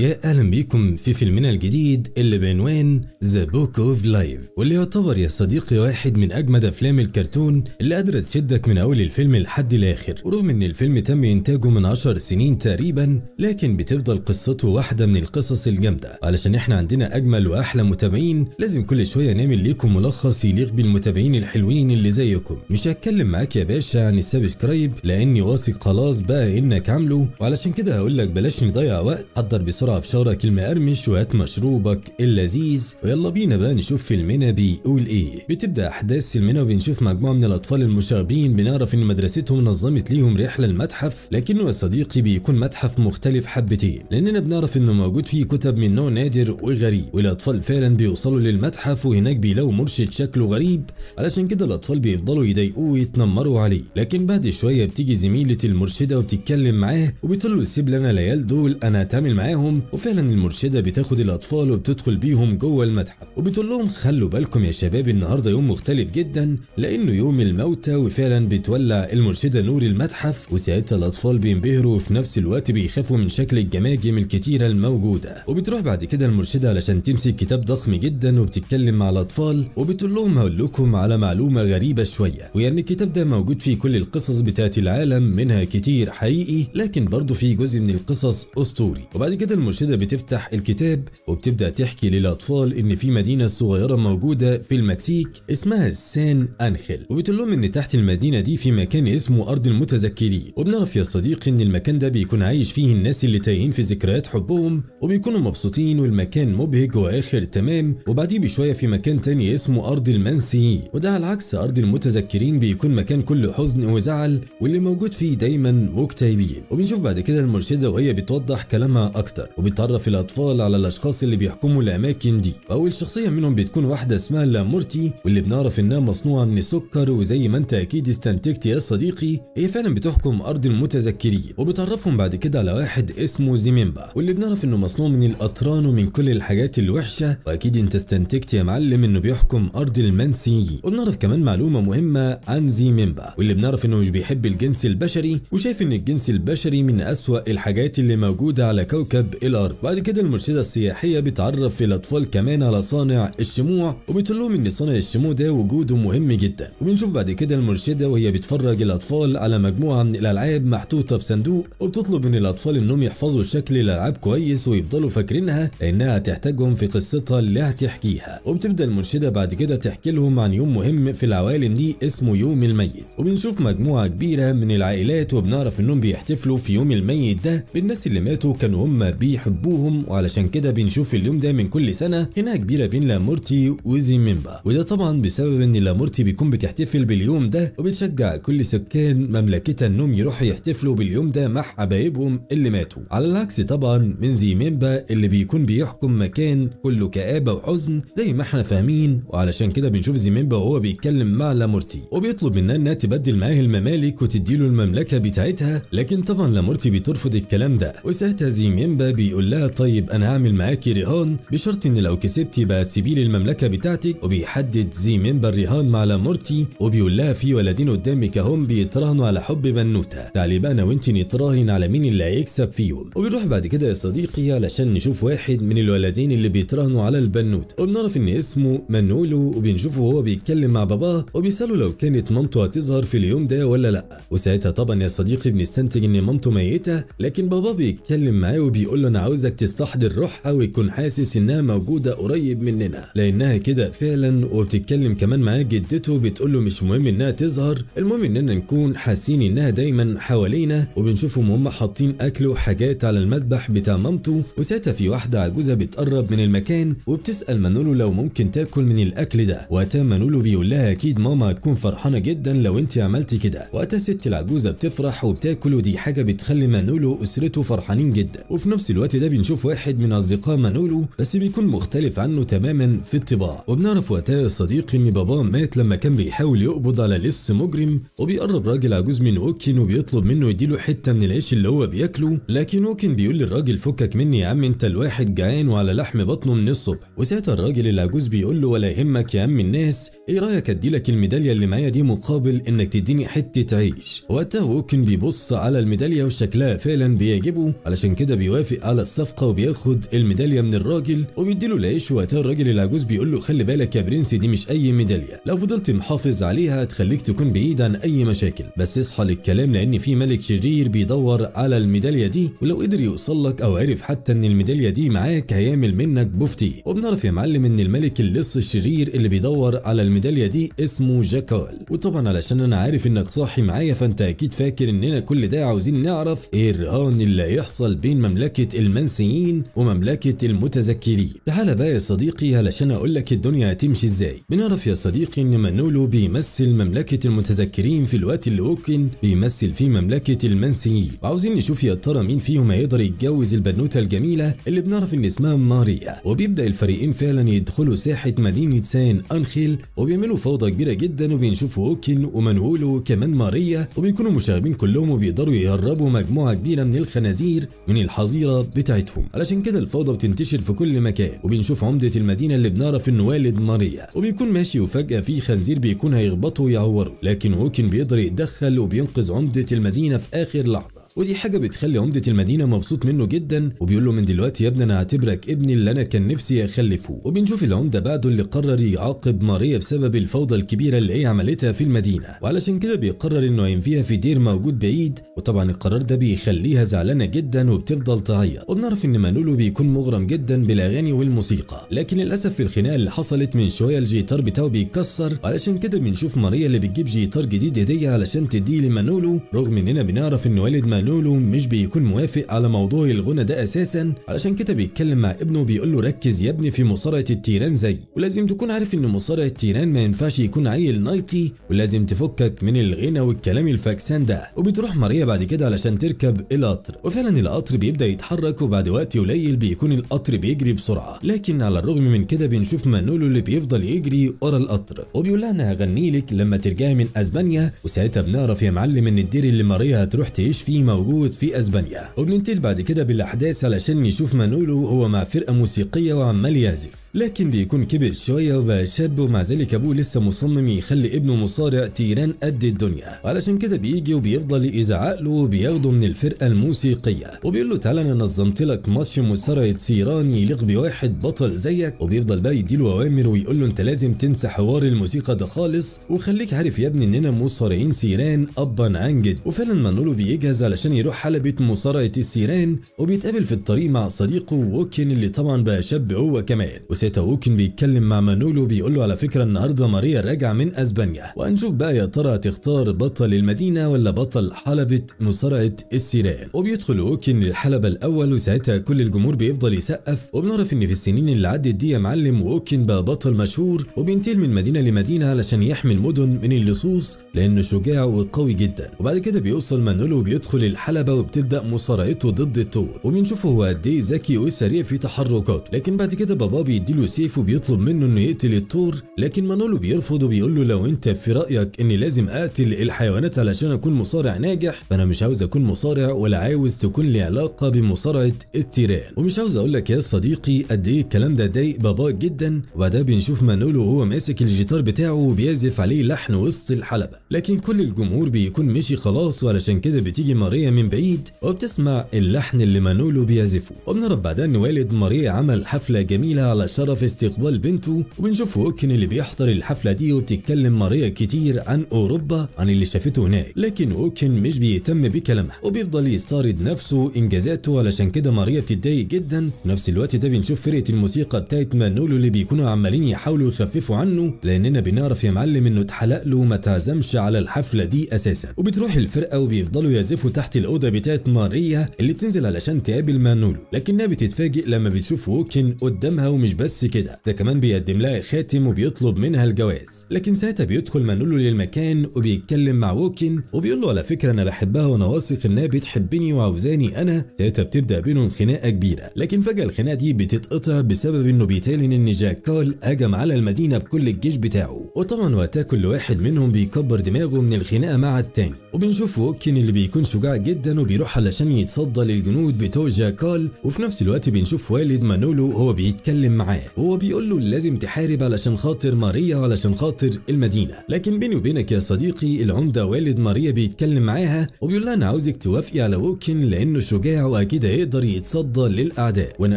يا اهلا بيكم في فيلمنا الجديد اللي بعنوان ذا بوك اوف لايف واللي يعتبر يا صديقي واحد من اجمد افلام الكرتون اللي قادره تشدك من اول الفيلم لحد الاخر ورغم ان الفيلم تم انتاجه من 10 سنين تقريبا لكن بتفضل قصته واحده من القصص الجامده علشان احنا عندنا اجمل واحلى متابعين لازم كل شويه نعمل ليكم ملخص يليق بالمتابعين الحلوين اللي زيكم مش هتكلم معاك يا باشا عن السبسكرايب لاني واثق خلاص بقى انك عامله وعلشان كده هقول لك بلاش نضيع وقت حضر بسرعه بسرعة شعرك المقرمش وهات مشروبك اللذيذ ويلا بينا بقى نشوف فيلمنا بيقول ايه بتبدأ أحداث فيلمنا وبنشوف مجموعة من الأطفال المشاغبين بنعرف إن مدرستهم نظمت ليهم رحلة المتحف لكنه يا صديقي بيكون متحف مختلف حبتين لأننا بنعرف إنه موجود فيه كتب من نوع نادر وغريب والأطفال فعلا بيوصلوا للمتحف وهناك بيلاقوا مرشد شكله غريب علشان كده الأطفال بيفضلوا يضايقوه ويتنمروا عليه لكن بعد شوية بتيجي زميلة المرشدة وبتتكلم معاه وبتقول له سيب لنا العيال دول أنا هتعامل معاهم وفعلا المرشده بتاخد الاطفال وبتدخل بيهم جوه المتحف وبتقول لهم خلوا بالكم يا شباب النهارده يوم مختلف جدا لانه يوم الموتى وفعلا بتولع المرشده نور المتحف وساعتها الاطفال بينبهروا وفي نفس الوقت بيخافوا من شكل الجماجم الكتيره الموجوده وبتروح بعد كده المرشده علشان تمسك كتاب ضخم جدا وبتتكلم مع الاطفال وبتقول لهم هقول لكم على معلومه غريبه شويه وهي يعني الكتاب ده موجود فيه كل القصص بتاعت العالم منها كتير حقيقي لكن برضه في جزء من القصص اسطوري وبعد كده المرشدة بتفتح الكتاب وبتبدأ تحكي للأطفال إن في مدينة صغيرة موجودة في المكسيك اسمها سان أنخيل وبتقول لهم إن تحت المدينة دي في مكان اسمه أرض المتذكرين وبنعرف يا صديقي إن المكان ده بيكون عايش فيه الناس اللي تايهين في ذكريات حبهم وبيكونوا مبسوطين والمكان مبهج وآخر تمام وبعديه بشوية في مكان تاني اسمه أرض المنسيين وده على عكس أرض المتذكرين بيكون مكان كله حزن وزعل واللي موجود فيه دايما مكتئبين وبنشوف بعد كده المرشدة وهي بتوضح كلامها أكتر وبيتعرف الاطفال على الاشخاص اللي بيحكموا الاماكن دي واول شخصيه منهم بتكون واحده اسمها لامورتي واللي بنعرف انها مصنوعه من السكر وزي ما انت اكيد استنتجت يا صديقي هي فعلا بتحكم ارض المتذكرين وبتعرفهم بعد كده على واحد اسمه زيمبا واللي بنعرف انه مصنوع من الاطران ومن كل الحاجات الوحشه واكيد انت استنتجت يا معلم انه بيحكم ارض المنسيين وبنعرف كمان معلومه مهمه عن زيمبا واللي بنعرف انه مش بيحب الجنس البشري وشايف ان الجنس البشري من اسوأ الحاجات اللي موجوده على كوكب الارض بعد كده المرشده السياحيه بتعرف الاطفال كمان على صانع الشموع وبتقول لهم ان صانع الشموع ده وجوده مهم جدا وبنشوف بعد كده المرشده وهي بتفرج الاطفال على مجموعه من الالعاب محطوطه في صندوق وبتطلب من الاطفال انهم يحفظوا شكل الالعاب كويس ويفضلوا فاكرينها لانها هتحتاجهم في قصتها اللي هتحكيها وبتبدا المرشده بعد كده تحكي لهم عن يوم مهم في العوالم دي اسمه يوم الميت وبنشوف مجموعه كبيره من العائلات وبنعرف انهم بيحتفلوا في يوم الميت ده بالناس اللي ماتوا كانوا هم بي بيحبوهم وعلشان كده بنشوف اليوم ده من كل سنه خناقه كبيره بين لامورتي وزيمبا وده طبعا بسبب ان لامورتي بيكون بتحتفل باليوم ده وبتشجع كل سكان مملكتها انهم يروحوا يحتفلوا باليوم ده مع حبايبهم اللي ماتوا على العكس طبعا من زيمبا اللي بيكون بيحكم مكان كله كآبة وحزن زي ما احنا فاهمين وعلشان كده بنشوف زيمبا وهو بيتكلم مع لامورتي وبيطلب منها انها تبدل معاه الممالك وتديله المملكه بتاعتها لكن طبعا لامورتي بترفض الكلام ده وساعتها زيمبا بيقول لها طيب انا هعمل معاكي رهان بشرط ان لو كسبتي بقى تسيبي لي المملكه بتاعتك وبيحدد زي منبر رهان مع لامورتي وبيقول لها في ولدين قدامك اهم بيتراهنوا على حب بنوته تعالي طيب، بقى انا وانت نتراهن على مين اللي هيكسب فيهم وبنروح بعد كده يا صديقي علشان نشوف واحد من الولدين اللي بيتراهنوا على البنوته وبنعرف ان اسمه منولو وبنشوفه وهو بيتكلم مع باباه وبيساله لو كانت مامته هتظهر في اليوم ده ولا لا وساعتها طبعا يا صديقي بنستنتج ان مامته ميته لكن باباه بيتكلم معاه وبيقول له انا عاوزك تستحضر روحها ويكون حاسس انها موجوده قريب مننا لانها كده فعلا وبتتكلم كمان معاه جدته بتقول له مش مهم انها تظهر المهم اننا نكون حاسين انها دايما حوالينا وبنشوفهم هم حاطين اكل وحاجات على المذبح بتاع مامته وساعتها في واحده عجوزه بتقرب من المكان وبتسال مانولو لو ممكن تاكل من الاكل ده وقتها مانولو بيقول لها اكيد ماما هتكون فرحانه جدا لو انت عملتي كده وقتها الست العجوزه بتفرح وبتاكل ودي حاجه بتخلي مانولو واسرته فرحانين جدا وفي نفس الوقت الوقت ده بنشوف واحد من اصدقاء مانولو بس بيكون مختلف عنه تماما في الطباع وبنعرف وقتها الصديق ان باباه مات لما كان بيحاول يقبض على لص مجرم وبيقرب راجل عجوز من اوكن وبيطلب منه يديله حته من العيش اللي هو بياكله لكن اوكن بيقول للراجل فكك مني يا عم انت الواحد جعان وعلى لحم بطنه من الصبح وساعتها الراجل العجوز بيقول له ولا يهمك يا عم الناس ايه رايك اديلك الميداليه اللي معايا دي مقابل انك تديني حته عيش وقتها اوكن بيبص على الميداليه وشكلها فعلا بيعجبه علشان كده بيوافق على الصفقه وبياخد الميداليه من الراجل وبيديله العيش وقتها الراجل العجوز بيقول له خلي بالك يا برنس دي مش اي ميداليه لو فضلت محافظ عليها هتخليك تكون بعيد عن اي مشاكل بس اصحى للكلام لان في ملك شرير بيدور على الميداليه دي ولو قدر يوصل لك او عرف حتى ان الميداليه دي معاك هيعمل منك بوفتي وبنعرف يا معلم ان الملك اللص الشرير اللي بيدور على الميداليه دي اسمه جاكال وطبعا علشان انا عارف انك صاحي معايا فانت اكيد فاكر اننا كل ده عاوزين نعرف ايه الرهان اللي هيحصل بين مملكه مملكة المنسيين ومملكة المتذكرين تعال بقى يا صديقي علشان اقول لك الدنيا هتمشي ازاي بنعرف يا صديقي ان مانولو بيمثل مملكة المتذكرين في الوقت اللي اوكن بيمثل فيه مملكة المنسيين وعاوزين نشوف يا ترى مين فيهم هيقدر يتجوز البنوتة الجميلة اللي بنعرف ان اسمها ماريا وبيبدأ الفريقين فعلا يدخلوا ساحة مدينة سان أنخيل وبيعملوا فوضى كبيرة جدا وبنشوف اوكن ومانولو وكمان ماريا وبيكونوا مشاغبين كلهم وبيقدروا يهربوا مجموعة كبيرة من الخنازير من الحظيرة العضلات بتاعتهم علشان كده الفوضى بتنتشر في كل مكان وبنشوف عمده المدينه اللي بنعرف انه والد ماريا وبيكون ماشي وفجاه في خنزير بيكون هيخبطه ويعوره لكن هوكن بيقدر يتدخل وبينقذ عمده المدينه في اخر لحظه ودي حاجه بتخلي عمده المدينه مبسوط منه جدا وبيقول له من دلوقتي يا ابني انا هعتبرك ابني اللي انا كان نفسي اخلفه وبنشوف العمده بعده اللي قرر يعاقب ماريا بسبب الفوضى الكبيره اللي هي عملتها في المدينه وعلشان كده بيقرر انه ينفيها في دير موجود بعيد وطبعا القرار ده بيخليها زعلانه جدا وبتفضل تعيط وبنعرف ان مانولو بيكون مغرم جدا بالاغاني والموسيقى لكن للاسف في الخناقه اللي حصلت من شويه الجيتار بتاعه بيتكسر وعلشان كده بنشوف ماريا اللي بتجيب جيتار جديد هديه علشان تديه لمانولو رغم اننا بنعرف ان والد لولو مش بيكون موافق على موضوع الغنى ده اساسا علشان كده بيتكلم مع ابنه بيقول له ركز يا ابني في مصارعه التيران زي ولازم تكون عارف ان مصارعة التيران ما ينفعش يكون عيل نايتي ولازم تفكك من الغنى والكلام الفاكسان ده وبتروح ماريا بعد كده علشان تركب القطر وفعلا القطر بيبدا يتحرك وبعد وقت قليل بيكون القطر بيجري بسرعه لكن على الرغم من كده بنشوف مانولو اللي بيفضل يجري ورا القطر وبيقول لها انا هغني لك لما ترجعي من اسبانيا وساعتها بنعرف يا معلم ان الدير اللي ماريا هتروح تعيش فيه موجود في اسبانيا وبننتقل بعد كده بالاحداث علشان نشوف مانولو هو مع فرقه موسيقيه وعمال يعزف لكن بيكون كبر شوية وبقى شاب ومع ذلك ابوه لسه مصمم يخلي ابنه مصارع تيران قد الدنيا علشان كده بيجي وبيفضل يزعق له وبياخده من الفرقة الموسيقية وبيقول له تعالى انا نظمت لك ماتش مصارعة تيران يليق بواحد بطل زيك وبيفضل بقى يديله اوامر ويقول له انت لازم تنسى حوار الموسيقى ده خالص وخليك عارف يا ابني اننا مصارعين سيران ابا عن جد وفعلا مانولو بيجهز علشان يروح حلبة مصارعة السيران وبيتقابل في الطريق مع صديقه ووكن اللي طبعا بقى شاب هو كمان ساعته ووكن بيتكلم مع مانولو بيقول له على فكره النهارده ماريا راجعه من اسبانيا وهنشوف بقى يا ترى تختار بطل المدينه ولا بطل حلبه مصارعه السيران وبيدخل ووكن للحلبه الاول وساعتها كل الجمهور بيفضل يسقف وبنعرف ان في السنين اللي عدت دي يا معلم ووكن بقى بطل مشهور وبينتقل من مدينه لمدينه علشان يحمي المدن من اللصوص لانه شجاع وقوي جدا وبعد كده بيوصل مانولو وبيدخل الحلبه وبتبدا مصارعته ضد التور وبنشوفه هو قد ايه ذكي وسريع في تحركاته لكن بعد كده بابا بيدي بيديله سيف وبيطلب منه انه يقتل الطور لكن مانولو بيرفض وبيقول له لو انت في رايك اني لازم اقتل الحيوانات علشان اكون مصارع ناجح فانا مش عاوز اكون مصارع ولا عاوز تكون لي علاقه بمصارعه التيران ومش عاوز اقول لك يا صديقي قد ايه الكلام ده ضايق بابا جدا وبعدها بنشوف مانولو وهو ماسك الجيتار بتاعه وبيعزف عليه لحن وسط الحلبه لكن كل الجمهور بيكون مشي خلاص وعلشان كده بتيجي ماريا من بعيد وبتسمع اللحن اللي مانولو بيعزفه وبنعرف بعدها ان والد ماريا عمل حفله جميله علشان شرف استقبال بنته وبنشوف ووكن اللي بيحضر الحفلة دي وبتتكلم ماريا كتير عن أوروبا عن اللي شافته هناك لكن ووكن مش بيهتم بكلامها وبيفضل يستعرض نفسه إنجازاته علشان كده ماريا بتتضايق جدا نفس الوقت ده بنشوف فرقة الموسيقى بتاعت مانولو اللي بيكونوا عمالين يحاولوا يخففوا عنه لأننا بنعرف يا معلم إنه اتحلق له وما تعزمش على الحفلة دي أساسا وبتروح الفرقة وبيفضلوا يعزفوا تحت الأوضة بتاعت ماريا اللي بتنزل علشان تقابل مانولو لكنها بتتفاجئ لما بتشوف ووكن قدامها ومش بس بس كده ده كمان بيقدم لها خاتم وبيطلب منها الجواز لكن ساعتها بيدخل مانولو للمكان وبيتكلم مع ووكن وبيقول له على فكره انا بحبها وانا واثق انها بتحبني وعاوزاني انا ساعتها بتبدا بينهم خناقه كبيره لكن فجاه الخناقه دي بتتقطع بسبب انه بيتعلن ان جاك كال هجم على المدينه بكل الجيش بتاعه وطبعا وقتها كل واحد منهم بيكبر دماغه من الخناقه مع التاني وبنشوف ووكن اللي بيكون شجاع جدا وبيروح علشان يتصدى للجنود بتوع جاكال وفي نفس الوقت بنشوف والد مانولو هو بيتكلم معاه معاه هو بيقول له لازم تحارب علشان خاطر ماريا علشان خاطر المدينه لكن بيني وبينك يا صديقي العمده والد ماريا بيتكلم معاها وبيقول لها انا عاوزك توافقي على ووكن لانه شجاع واكيد هيقدر يتصدى للاعداء وانا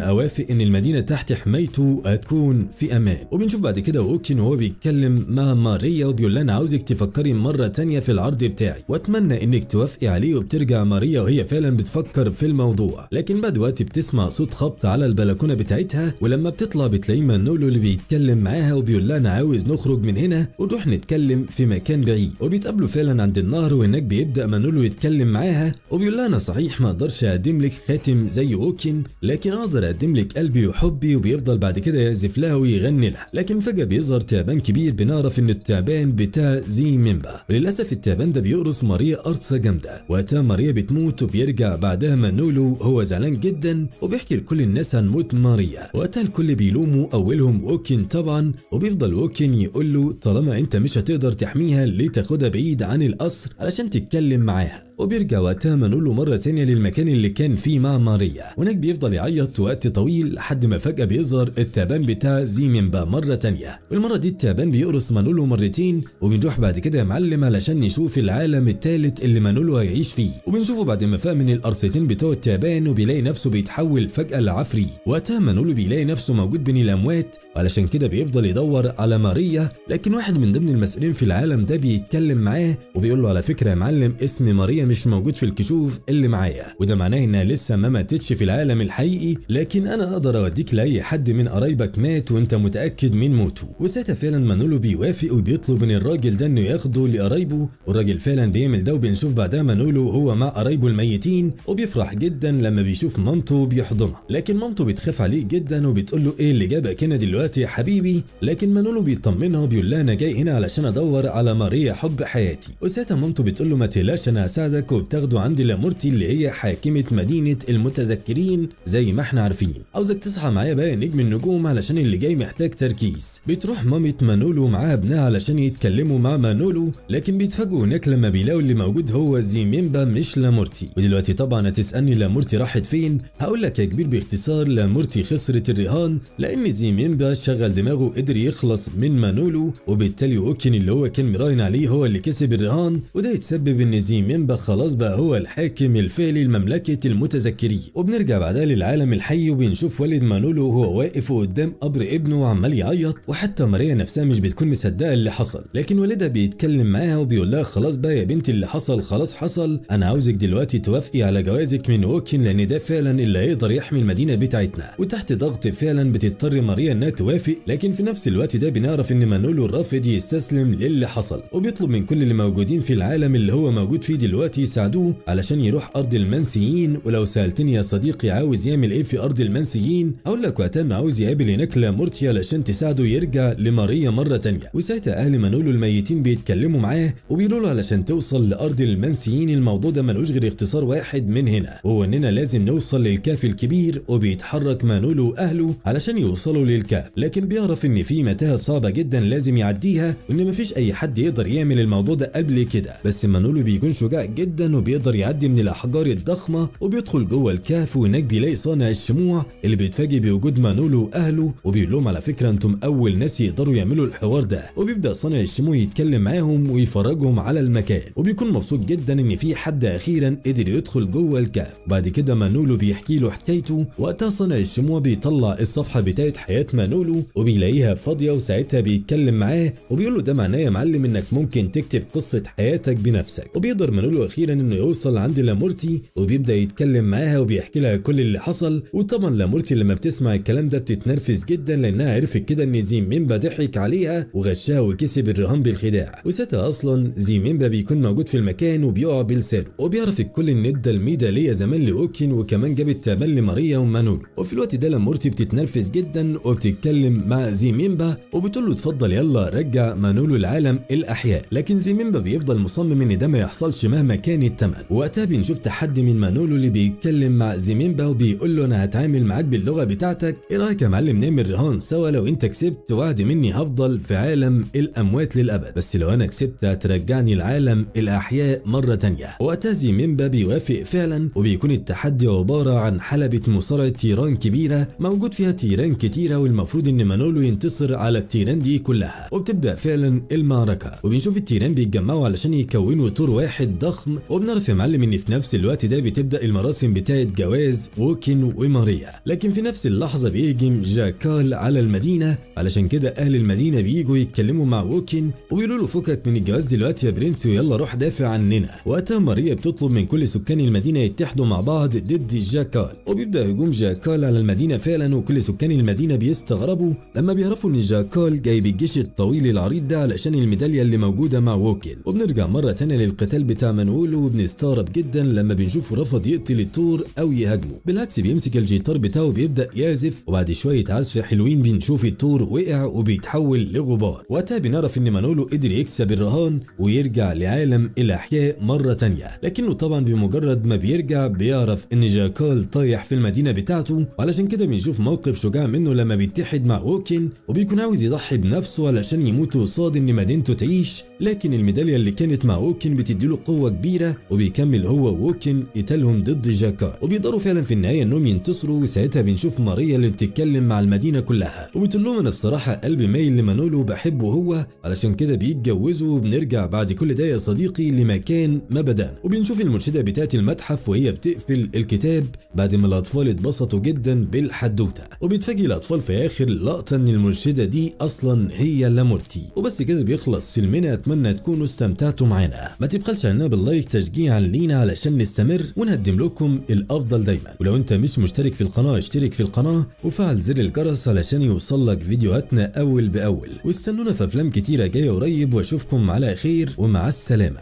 اوافق ان المدينه تحت حمايته هتكون في امان وبنشوف بعد كده ووكن وهو بيتكلم مع ماريا وبيقول لها انا عاوزك تفكري مره ثانيه في العرض بتاعي واتمنى انك توافقي عليه وبترجع ماريا وهي فعلا بتفكر في الموضوع لكن بعد وقت بتسمع صوت خبط على البلكونه بتاعتها ولما بتطلع بتلاقيه مانولو اللي بيتكلم معاها وبيقول لها انا عاوز نخرج من هنا ونروح نتكلم في مكان بعيد وبيتقابلوا فعلا عند النهر وهناك بيبدا مانولو يتكلم معاها وبيقول لها انا صحيح ما اقدرش اقدم لك خاتم زي اوكن لكن اقدر اقدم لك قلبي وحبي وبيفضل بعد كده يعزف لها ويغني لها لكن فجاه بيظهر تعبان كبير بنعرف ان التعبان بتاع زي منبا وللاسف التعبان ده بيقرص ماريا قرصه جامده وقتها ماريا بتموت وبيرجع بعدها مانولو هو زعلان جدا وبيحكي لكل الناس عن موت ماريا وقتها الكل بيقول بيلوموا اولهم ووكن طبعا وبيفضل ووكن يقول له طالما انت مش هتقدر تحميها ليه تاخدها بعيد عن القصر علشان تتكلم معاها وبيرجع وقتها مانولو مره ثانيه للمكان اللي كان فيه مع ماريا هناك بيفضل يعيط وقت طويل لحد ما فجاه بيظهر التعبان بتاع زيمينبا مره ثانيه والمره دي التعبان بيقرص مانولو مرتين وبنروح بعد كده يا معلم علشان نشوف العالم الثالث اللي مانولو هيعيش فيه وبنشوفه بعد ما فاق من القرصتين بتوع التعبان وبيلاقي نفسه بيتحول فجاه لعفري وقتها مانولو بيلاقي نفسه موجود بين الاموات علشان كده بيفضل يدور على ماريا لكن واحد من ضمن المسؤولين في العالم ده بيتكلم معاه وبيقول له على فكره يا معلم اسم ماريا مش موجود في الكشوف اللي معايا وده معناه انها لسه ما ماتتش في العالم الحقيقي لكن انا اقدر اوديك لاي حد من قرايبك مات وانت متاكد من موته وساعتها فعلا مانولو بيوافق وبيطلب من الراجل ده انه ياخده لقرايبه والراجل فعلا بيعمل ده وبنشوف بعدها مانولو وهو مع قرايبه الميتين وبيفرح جدا لما بيشوف مامته بيحضنها لكن مامته بتخاف عليه جدا وبتقول له ايه اللي جابك هنا دلوقتي يا حبيبي لكن مانولو بيطمنها وبيقول لها انا جاي هنا علشان ادور على ماريا حب حياتي وساعتها مامته بتقول له ما تقلقش انا هساعدك بلدك وبتاخده عند لامورتي اللي هي حاكمة مدينة المتذكرين زي ما احنا عارفين عاوزك تصحى معايا بقى يا نجم النجوم علشان اللي جاي محتاج تركيز بتروح مامة مانولو معاها ابنها علشان يتكلموا مع مانولو لكن بيتفاجئوا هناك لما بيلاقوا اللي موجود هو زيمينبا مش لامورتي ودلوقتي طبعا هتسألني لامورتي راحت فين هقول لك يا كبير باختصار لامورتي خسرت الرهان لأن زيمينبا شغل دماغه قدر يخلص من مانولو وبالتالي اوكن اللي هو كان مراهن عليه هو اللي كسب الرهان وده يتسبب ان زيمينبا خلاص بقى هو الحاكم الفعلي لمملكة المتذكرين وبنرجع بعدها للعالم الحي وبنشوف والد مانولو وهو واقف قدام قبر ابنه وعمال يعيط وحتى ماريا نفسها مش بتكون مصدقة اللي حصل لكن والدها بيتكلم معاها وبيقول لها خلاص بقى يا بنتي اللي حصل خلاص حصل انا عاوزك دلوقتي توافقي على جوازك من ووكن لان ده فعلا اللي هيقدر يحمي المدينة بتاعتنا وتحت ضغط فعلا بتضطر ماريا انها توافق لكن في نفس الوقت ده بنعرف ان مانولو الرافض يستسلم للي حصل وبيطلب من كل اللي موجودين في العالم اللي هو موجود فيه دلوقتي دلوقتي يساعدوه علشان يروح ارض المنسيين ولو سالتني يا صديقي عاوز يعمل ايه في ارض المنسيين اقول لك وقتها ما عاوز يقابل هناك لامورتيا علشان تساعده يرجع لماريا مره تانية وساعتها اهل مانولو الميتين بيتكلموا معاه وبيقولوا له علشان توصل لارض المنسيين الموضوع ده ملوش غير اختصار واحد من هنا وهو اننا لازم نوصل للكهف الكبير وبيتحرك مانولو واهله علشان يوصلوا للكهف لكن بيعرف ان في متاهه صعبه جدا لازم يعديها وان مفيش اي حد يقدر يعمل الموضوع ده قبل كده بس مانولو بيكون شجاع جدا جدا وبيقدر يعدي من الاحجار الضخمه وبيدخل جوه الكهف وهناك بيلاقي صانع الشموع اللي بيتفاجئ بوجود مانولو واهله وبيقول لهم على فكره انتم اول ناس يقدروا يعملوا الحوار ده وبيبدا صانع الشموع يتكلم معاهم ويفرجهم على المكان وبيكون مبسوط جدا ان في حد اخيرا قدر يدخل جوه الكهف بعد كده مانولو بيحكي له حكايته وقتها صانع الشموع بيطلع الصفحه بتاعه حياه مانولو وبيلاقيها فاضيه وساعتها بيتكلم معاه وبيقول له ده معناه يا معلم انك ممكن تكتب قصه حياتك بنفسك وبيقدر مانولو اخيرا انه يوصل عند لامورتي وبيبدا يتكلم معاها وبيحكي لها كل اللي حصل وطبعا لامورتي لما بتسمع الكلام ده بتتنرفز جدا لانها عرفت كده ان زيميمبا ضحك عليها وغشها وكسب الرهان بالخداع وساعتها اصلا زيميمبا بيكون موجود في المكان وبيقع بلسانه وبيعرف الكل ان ادى الميداليه زمان لأوكين وكمان جابت التعبان لماريا ومانولو وفي الوقت ده لامورتي بتتنرفز جدا وبتتكلم مع زيميمبا وبتقول له اتفضل يلا رجع مانولو العالم الاحياء لكن زيميمبا بيفضل مصمم ان ده ما يحصلش مهما كان الثمن وقتها بنشوف تحدي من مانولو اللي بيتكلم مع زيمينبا وبيقول له أنا هتعامل معاك باللغة بتاعتك إيه رأيك يا معلم نعمل رهان سوا لو أنت كسبت وعد مني هفضل في عالم الأموات للأبد بس لو أنا كسبت هترجعني لعالم الأحياء مرة ثانيه وقتها زيمينبا بيوافق فعلا وبيكون التحدي عبارة عن حلبة مصارعة تيران كبيرة موجود فيها تيران كتيرة والمفروض إن مانولو ينتصر على التيران دي كلها وبتبدأ فعلا المعركة وبنشوف التيران بيتجمعوا علشان يكونوا تور واحد ضخم ضخم وبنعرف يا معلم ان في نفس الوقت ده بتبدا المراسم بتاعه جواز ووكن وماريا لكن في نفس اللحظه بيهجم جاكال على المدينه علشان كده اهل المدينه بييجوا يتكلموا مع ووكن وبيقولوا له فكك من الجواز دلوقتي يا برنس ويلا روح دافع عننا وقتها ماريا بتطلب من كل سكان المدينه يتحدوا مع بعض ضد جاكال وبيبدا هجوم جاكال على المدينه فعلا وكل سكان المدينه بيستغربوا لما بيعرفوا ان جاكال جاي بالجيش الطويل العريض ده علشان الميداليه اللي موجوده مع ووكن وبنرجع مره ثانيه للقتال بتاع من بنقوله وبنستغرب جدا لما بنشوفه رفض يقتل التور او يهاجمه بالعكس بيمسك الجيتار بتاعه بيبدا يعزف وبعد شويه عزف حلوين بنشوف التور وقع وبيتحول لغبار وقتها بنعرف ان مانولو قدر يكسب الرهان ويرجع لعالم الاحياء مره تانية لكنه طبعا بمجرد ما بيرجع بيعرف ان جاكال طايح في المدينه بتاعته وعلشان كده بنشوف موقف شجاع منه لما بيتحد مع ووكن وبيكون عاوز يضحي بنفسه علشان يموت وصاد ان مدينته تعيش لكن الميداليه اللي كانت مع ووكن بتديله قوه كبيره وبيكمل هو ووكن قتالهم ضد جاكار وبيقدروا فعلا في النهايه انهم ينتصروا وساعتها بنشوف ماريا اللي بتتكلم مع المدينه كلها وبتقول لهم انا بصراحه قلبي مايل لمانولو وبحبه هو علشان كده بيتجوزوا وبنرجع بعد كل ده يا صديقي لمكان ما بدانا وبنشوف المرشده بتاعت المتحف وهي بتقفل الكتاب بعد ما الاطفال اتبسطوا جدا بالحدوته وبيتفاجئ الاطفال في اخر لقطه ان المرشده دي اصلا هي لامورتي وبس كده بيخلص فيلمنا اتمنى تكونوا استمتعتوا معانا ما تبخلش علينا باللايك لايك تشجيعا لينا علشان نستمر ونقدم لكم الافضل دايما ولو انت مش مشترك في القناه اشترك في القناه وفعل زر الجرس علشان يوصل لك فيديوهاتنا اول باول واستنونا في افلام كتيره جايه قريب واشوفكم على خير ومع السلامه